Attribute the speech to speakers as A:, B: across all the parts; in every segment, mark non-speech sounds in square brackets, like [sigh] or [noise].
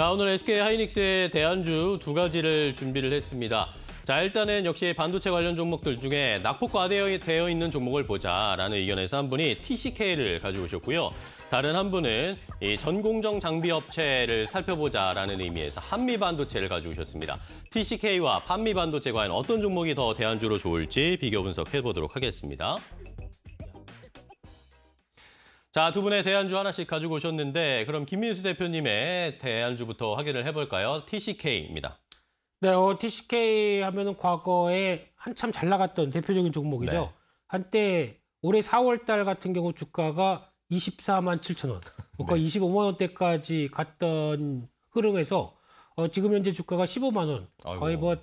A: 자, 오늘 SK 하이닉스의 대안주 두 가지를 준비를 했습니다. 자, 일단은 역시 반도체 관련 종목들 중에 낙폭과대되어 있는 종목을 보자라는 의견에서 한 분이 TCK를 가지고 오셨고요. 다른 한 분은 이 전공정 장비 업체를 살펴보자라는 의미에서 한미 반도체를 가지고 오셨습니다. TCK와 한미 반도체 과연 어떤 종목이 더 대안주로 좋을지 비교 분석해 보도록 하겠습니다. 자, 두 분의 대안주 하나씩 가지고 오셨는데 그럼 김민수 대표님의 대안주부터 확인을 해볼까요? TCK입니다.
B: 네, 어, TCK 하면은 과거에 한참 잘 나갔던 대표적인 종목이죠. 네. 한때 올해 4월 달 같은 경우 주가가 24만 7천 원, 거의 그러니까 네. 25만 원대까지 갔던 흐름에서 어, 지금 현재 주가가 15만 원, 거의 아이고. 뭐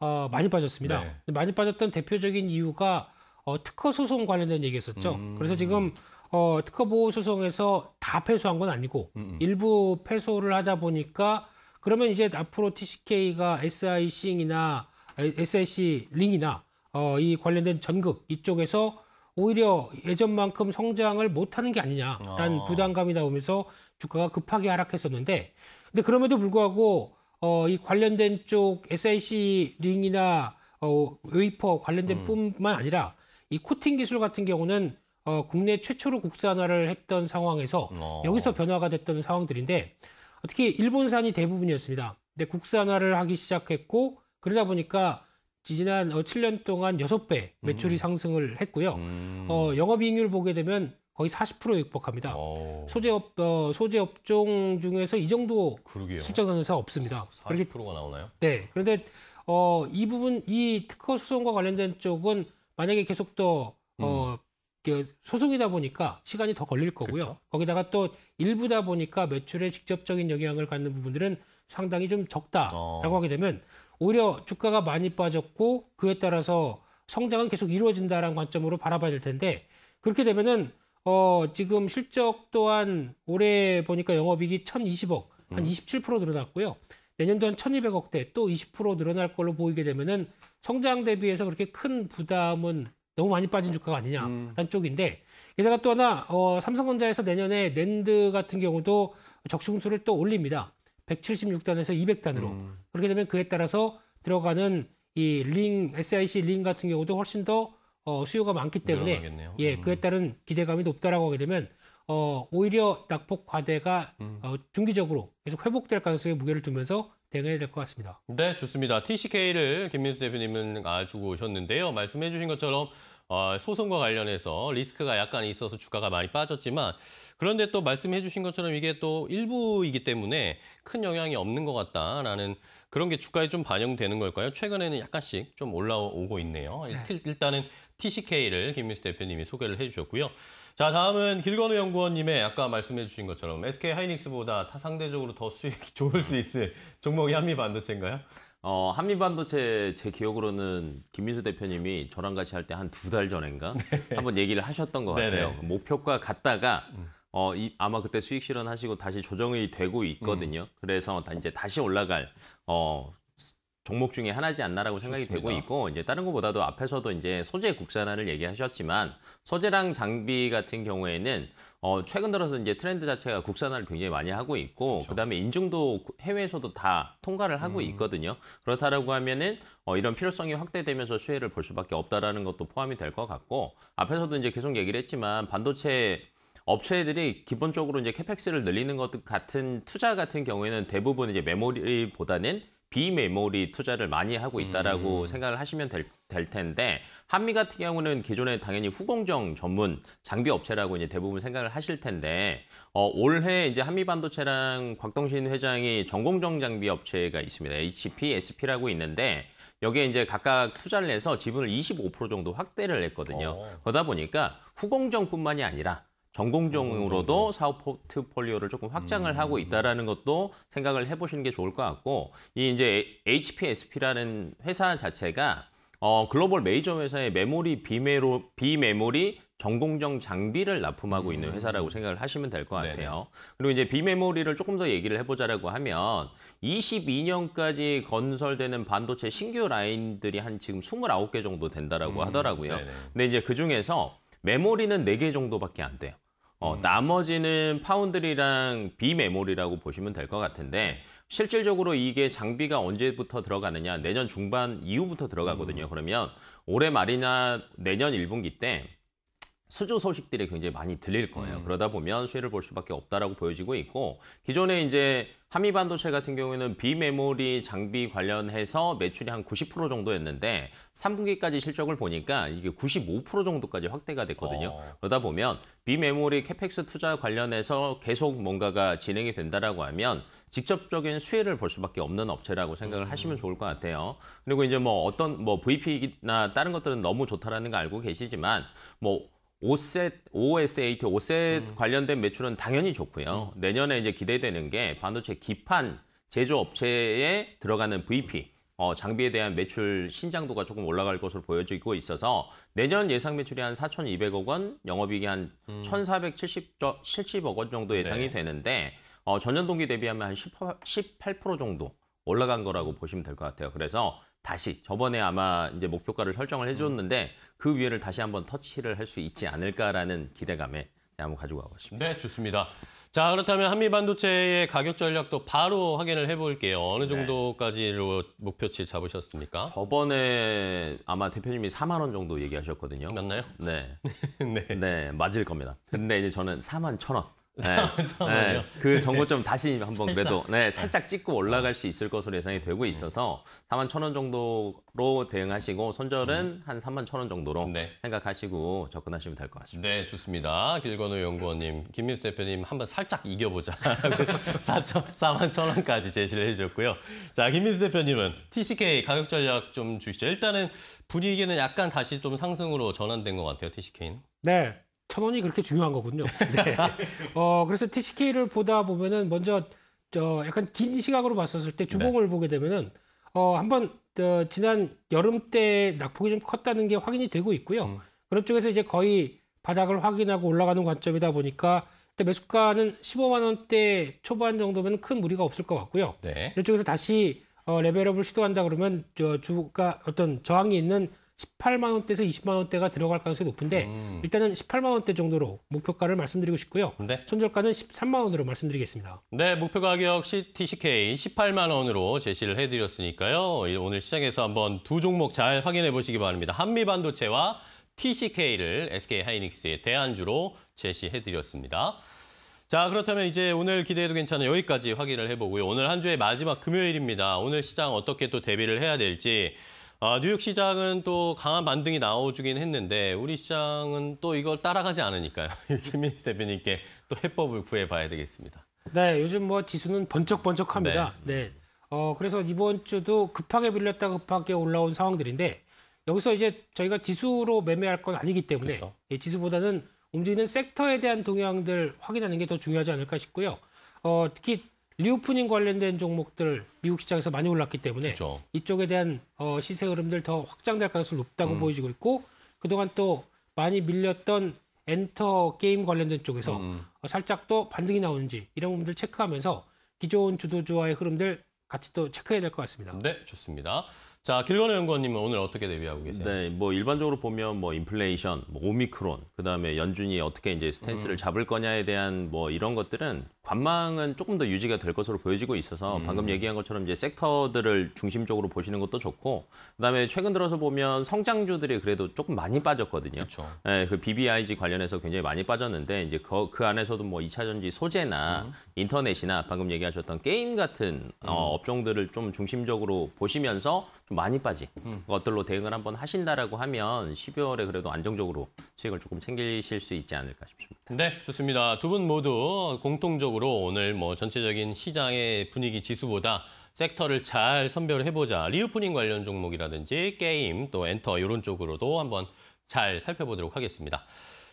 B: 어, 많이 빠졌습니다. 네. 많이 빠졌던 대표적인 이유가 어, 특허 소송 관련된 얘기 했었죠. 음. 그래서 지금 어, 특허 보호 소송에서 다 패소한 건 아니고 음. 음. 일부 패소를 하다 보니까 그러면 이제 앞으로 TCK가 SIC이나 SIC 링이나 어, 이 관련된 전극 이쪽에서 오히려 예전만큼 성장을 못하는 게 아니냐라는 아. 부담감이 나오면서 주가가 급하게 하락했었는데 근데 그럼에도 불구하고 어, 이 관련된 쪽 SIC 링이나 어, 웨이퍼 관련된 음. 뿐만 아니라 이 코팅 기술 같은 경우는 어, 국내 최초로 국산화를 했던 상황에서 어. 여기서 변화가 됐던 상황들인데 어떻게 일본산이 대부분이었습니다. 근데 국산화를 하기 시작했고 그러다 보니까 지난 어, 7년 동안 6배 매출이 음. 상승을 했고요. 음. 어, 영업이익률 보게 되면 거의 40%에 육박합니다. 오. 어. 소재업 어, 소재업종 중에서 이 정도 그러게요. 실적나는 회 없습니다. 40%가 나오나요? 네. 그런데 어, 이 부분 이 특허 소송과 관련된 쪽은 만약에 계속 또 어, 음. 소송이다 보니까 시간이 더 걸릴 거고요. 그쵸? 거기다가 또 일부다 보니까 매출에 직접적인 영향을 갖는 부분들은 상당히 좀 적다라고 어. 하게 되면 오히려 주가가 많이 빠졌고 그에 따라서 성장은 계속 이루어진다라는 관점으로 바라봐야 될 텐데 그렇게 되면은 어 지금 실적 또한 올해 보니까 영업이익이 1,020억 한 27% 음. 늘어났고요. 내년도 한 1,200억대 또 20% 늘어날 걸로 보이게 되면은 성장 대비해서 그렇게 큰 부담은 너무 많이 빠진 주가가 아니냐라는 음. 쪽인데 게다가 또 하나 어, 삼성전자에서 내년에 낸드 같은 경우도 적중수를또 올립니다. 176단에서 200단으로 음. 그렇게 되면 그에 따라서 들어가는 이링 SIC 링 같은 경우도 훨씬 더 어, 수요가 많기 때문에 늘어나겠네요. 예 음. 그에 따른 기대감이 높다라고 하게 되면 어, 오히려 낙폭 과대가 음. 어, 중기적으로 계속 회복될 가능성에 무게를 두면서 대응해야 될 것 같습니다.
A: 네, 좋습니다. TCK를 김민수 대표님은 가지고 오셨는데요. 말씀해 주신 것처럼 어, 소송과 관련해서 리스크가 약간 있어서 주가가 많이 빠졌지만 그런데 또 말씀해 주신 것처럼 이게 또 일부이기 때문에 큰 영향이 없는 것 같다라는 그런 게 주가에 좀 반영되는 걸까요? 최근에는 약간씩 좀 올라오고 있네요. 네. 일단은 TCK를 김민수 대표님이 소개를 해주셨고요. 자 다음은 길건우 연구원님의 아까 말씀해주신 것처럼 SK 하이닉스보다 상대적으로 더 수익 [laughs] 좋을 수 있을 종목이 한미 반도체인가요? 어, 한미 반도체 제 기억으로는
C: 김민수 대표님이 저랑 같이 할 때 한 두 달 전인가 [laughs] 네. 한번 얘기를 하셨던 것 같아요. 네네. 목표가 갔다가 음. 어, 이, 아마 그때 수익 실현하시고 다시 조정이 되고 있거든요. 음. 그래서 다 이제 다시 올라갈 어, 종목 중에 하나지 않나라고 생각이 좋습니다. 되고 있고 이제 다른 것보다도 앞에서도 이제 소재 국산화를 얘기하셨지만 소재랑 장비 같은 경우에는 어 최근 들어서 이제 트렌드 자체가 국산화를 굉장히 많이 하고 있고 그렇죠. 그다음에 인증도 해외에서도 다 통과를 하고 음. 있거든요. 그렇다라고 하면은 어 이런 필요성이 확대되면서 수혜를 볼 수밖에 없다라는 것도 포함이 될 것 같고 앞에서도 이제 계속 얘기를 했지만 반도체 업체들이 기본적으로 이제 캐펙스를 늘리는 것 같은 투자 같은 경우에는 대부분 이제 메모리보다는 비메모리 투자를 많이 하고 있다라고 음. 생각을 하시면 될, 될, 텐데 한미 같은 경우는 기존에 당연히 후공정 전문 장비 업체라고 이제 대부분 생각을 하실 텐데 어, 올해 이제 한미 반도체랑 곽동신 회장이 전공정 장비 업체가 있습니다. HP, SP라고 있는데 여기에 이제 각각 투자를 해서 지분을 25% 정도 확대를 했거든요. 어. 그러다 보니까 후공정뿐만이 아니라 전공종으로도 음. 사업 포트폴리오를 조금 확장을 음. 하고 있다라는 것도 생각을 해보시는 게 좋을 것 같고 이 이제 HPSP라는 회사 자체가 어, 글로벌 메이저 회사의 메모리 비메로 비메모리 전공정 장비를 납품하고 있는 음. 회사라고 생각을 하시면 될 것 같아요. 그리고 이제 비메모리를 조금 더 얘기를 해보자라고 하면 22년까지 건설되는 반도체 신규 라인들이 한 지금 29개 정도 된다라고 하더라고요. 근데 이제 그 중에서 메모리는 4개 정도밖에 안 돼요. 어, 음. 나머지는 파운드리랑 비메모리라고 보시면 될 것 같은데 실질적으로 이게 장비가 언제부터 들어가느냐 내년 중반 이후부터 들어가거든요. 음. 그러면 올해 말이나 내년 1분기 때 수주 소식들이 굉장히 많이 들릴 거예요. 음. 그러다 보면 수혜를 볼 수밖에 없다라고 보여지고 있고 기존에 이제 한미 반도체 같은 경우에는 비메모리 장비 관련해서 매출이 한 90% 정도였는데 3분기까지 실적을 보니까 이게 95% 정도까지 확대가 됐거든요. 어. 그러다 보면 비메모리 캐펙스 투자 관련해서 계속 뭔가가 진행이 된다라고 하면 직접적인 수혜를 볼 수밖에 없는 업체라고 생각을 음. 하시면 좋을 것 같아요. 그리고 이제 뭐 어떤 뭐 VP나 다른 것들은 너무 좋다라는 거 알고 계시지만 뭐 오셋, o s 8 t 오셋 음. 관련된 매출은 당연히 좋고요. 음. 내년에 이제 기대되는 게 반도체 기판 제조업체에 들어가는 VP, 어, 장비에 대한 매출 신장도가 조금 올라갈 것으로 보여지고 있어서 내년 예상 매출이 한 4,200억 원, 영업이익이 한 음. 1,470억 원 정도 네. 예상이 네. 되는데 어, 전년 동기 대비하면 한 18% 정도 올라간 거라고 보시면 될 것 같아요. 그래서 다시 저번에 아마 이제 목표가를 설정을 해줬는데 그 위에를 다시 한번 터치를 할 수 있지 않을까라는 기대감에
A: 한번 가지고 와봤습니다. 네, 좋습니다. 자 그렇다면 한미 반도체의 가격 전략도 바로 확인을 해볼게요. 어느 네. 정도까지로 네. 목표치 잡으셨습니까? 저번에 아마 대표님이 4만 원 정도 얘기하셨거든요. 맞나요? 네,
C: [laughs] 네, 네 맞을 겁니다. 근데 이제 저는 4만 1천 원. 네. [laughs] 네. 그정보좀 다시 한번 그래도 네, 살짝 찍고 올라갈 수 있을 것으로 예상이 되고 있어서 4만 천원 정도로 대응하시고
A: 손절은 음. 한 3만 천원 정도로 네. 생각하시고 접근하시면 될 것 같습니다. 네, 좋습니다. 길건우 연구원님, 김민수 대표님 한번 살짝 이겨보자. [laughs] 그래서 4 4만 천 원까지 제시를 해주셨고요. 자, 김민수 대표님은 TCK 가격 전략 좀 주시죠. 일단은 분위기는 약간 다시 좀 상승으로 전환된 것 같아요, TCK는.
B: 네, 천 원이 그렇게 중요한 거군요. [laughs] 네. 어, 그래서 TCK를 보다 보면은 먼저 저 약간 긴 시각으로 봤었을 때 주봉을 네. 보게 되면은 어, 한번 어, 지난 여름 때 낙폭이 좀 컸다는 게 확인이 되고 있고요. 음. 그런 쪽에서 이제 거의 바닥을 확인하고 올라가는 관점이다 보니까 일단 매수가는 15만 원대 초반 정도면 큰 무리가 없을 것 같고요. 네. 이쪽에서 다시 어, 레벨업을 시도한다 그러면 저 주가 어떤 저항이 있는 18만 원대에서 20만 원대가 들어갈 가능성이 높은데 음. 일단은 18만 원대 정도로 목표가를 말씀드리고 싶고요. 네. 손절가는 13만 원으로 말씀드리겠습니다.
A: 네, 목표 가격 CTCK 18만 원으로 제시를 해드렸으니까요. 오늘 시장에서 한번 두 종목 잘 확인해 보시기 바랍니다. 한미반도체와 TCK를 SK 하이닉스의 대안주로 제시해 드렸습니다. 자 그렇다면 이제 오늘 기대해도 괜찮은 여기까지 확인을 해보고요. 오늘 한 주의 마지막 금요일입니다. 오늘 시장 어떻게 또 대비를 해야 될지 아, 뉴욕 시장은 또 강한 반등이 나오주긴 했는데 우리 시장은 또 이걸 따라가지 않으니까요. 김민수 [laughs] 대표님께 또 해법을 구해봐야 되겠습니다.
B: 네, 요즘 뭐 지수는 번쩍번쩍합니다. 네. 네. 어, 그래서 이번 주도 급하게 밀렸다 급하게 올라온 상황들인데 여기서 이제 저희가 지수로 매매할 건 아니기 때문에 그 예, 지수보다는 움직이는 섹터에 대한 동향들 확인하는 게 더 중요하지 않을까 싶고요. 어, 특히 리오프닝 관련된 종목들 미국 시장에서 많이 올랐기 때문에 그렇죠. 이쪽에 대한 어, 시세 흐름들 더 확장될 가능성이 높다고 음. 보여지고 있고 그동안 또 많이 밀렸던 엔터 게임 관련된 쪽에서 음. 음. 어, 살짝 또 반등이 나오는지 이런 부분들 체크하면서 기존 주도주와의 흐름들 같이 또 체크해야 될 것 같습니다.
A: 네, 좋습니다. 자, 길건의 연구원님은 오늘 어떻게
C: 대비하고 계세요? 네, 뭐 일반적으로 보면 뭐 인플레이션, 뭐 오미크론, 그다음에 연준이 어떻게 이제 스탠스를 음. 잡을 거냐에 대한 뭐 이런 것들은 관망은 조금 더 유지가 될 것으로 보여지고 있어서 음. 방금 얘기한 것처럼 이제 섹터들을 중심적으로 보시는 것도 좋고 그다음에 최근 들어서 보면 성장주들이 그래도 조금 많이 빠졌거든요. 그쵸. 네, 그 BBIG 관련해서 굉장히 많이 빠졌는데 이제 그, 그 안에서도 뭐 2차 전지 소재나 음. 인터넷이나 방금 얘기하셨던 게임 같은 어, 음. 업종들을 좀 중심적으로 보시면서 좀 많이 빠진 음. 것들로 대응을 한번 하신다라고 하면 12월에 그래도 안정적으로 수익을 조금 챙기실 수 있지 않을까 싶습니다.
A: 네, 좋습니다. 두 분 모두 공통적으로 오늘 뭐 전체적인 시장의 분위기 지수보다 섹터를 잘 선별해 보자. 리오프닝 관련 종목이라든지 게임 또 엔터 이런 쪽으로도 한번 잘 살펴보도록 하겠습니다.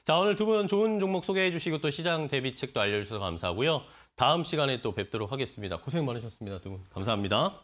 A: 자, 오늘 두 분 좋은 종목 소개해 주시고 또 시장 대비책도 알려 주셔서 감사하고요. 다음 시간에 또 뵙도록 하겠습니다. 고생 많으셨습니다. 두 분 감사합니다.